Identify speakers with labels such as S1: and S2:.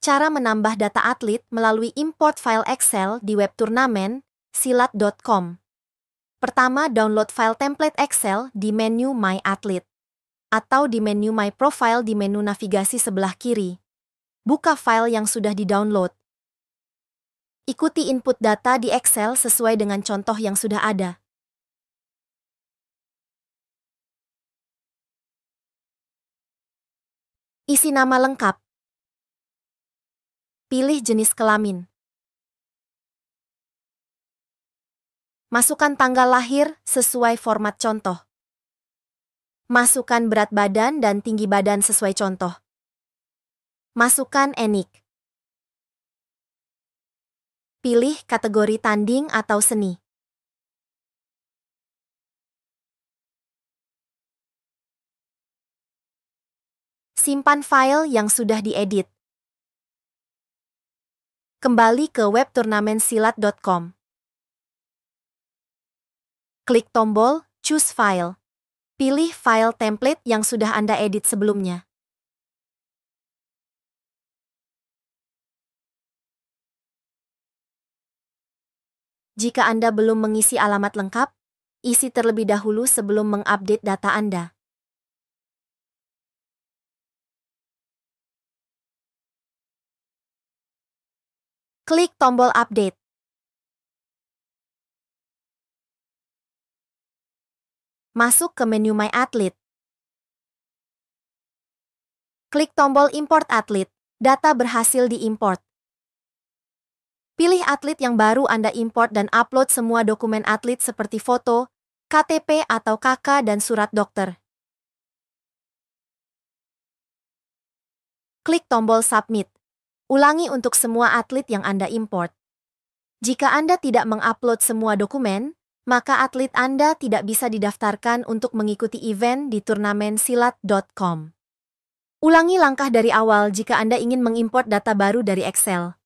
S1: Cara menambah data atlet melalui import file Excel di web turnamen silat.com. Pertama, download file template Excel di menu My Athlete atau di menu My Profile di menu navigasi sebelah kiri. Buka file yang sudah di-download. Ikuti input data di Excel sesuai
S2: dengan contoh yang sudah ada. Isi nama lengkap Pilih jenis kelamin.
S1: Masukkan tanggal lahir sesuai format contoh. Masukkan berat badan dan tinggi badan sesuai contoh. Masukkan enik.
S2: Pilih kategori tanding atau seni. Simpan file yang sudah diedit.
S3: Kembali ke webturnamensilat.com. Klik tombol Choose File. Pilih file
S2: template yang sudah Anda edit sebelumnya. Jika
S3: Anda belum mengisi alamat lengkap, isi terlebih dahulu sebelum mengupdate data Anda.
S2: Klik tombol update. Masuk ke menu My Athlete.
S3: Klik tombol Import Atlet. Data
S1: berhasil diimport. Pilih atlet yang baru Anda import dan upload semua dokumen atlet seperti foto, KTP atau KK dan surat dokter.
S3: Klik tombol Submit.
S1: Ulangi untuk semua atlet yang Anda import. Jika Anda tidak mengupload semua dokumen, maka atlet Anda tidak bisa didaftarkan untuk mengikuti event di turnamen silat.com. Ulangi langkah dari awal jika Anda ingin mengimport
S3: data baru dari Excel.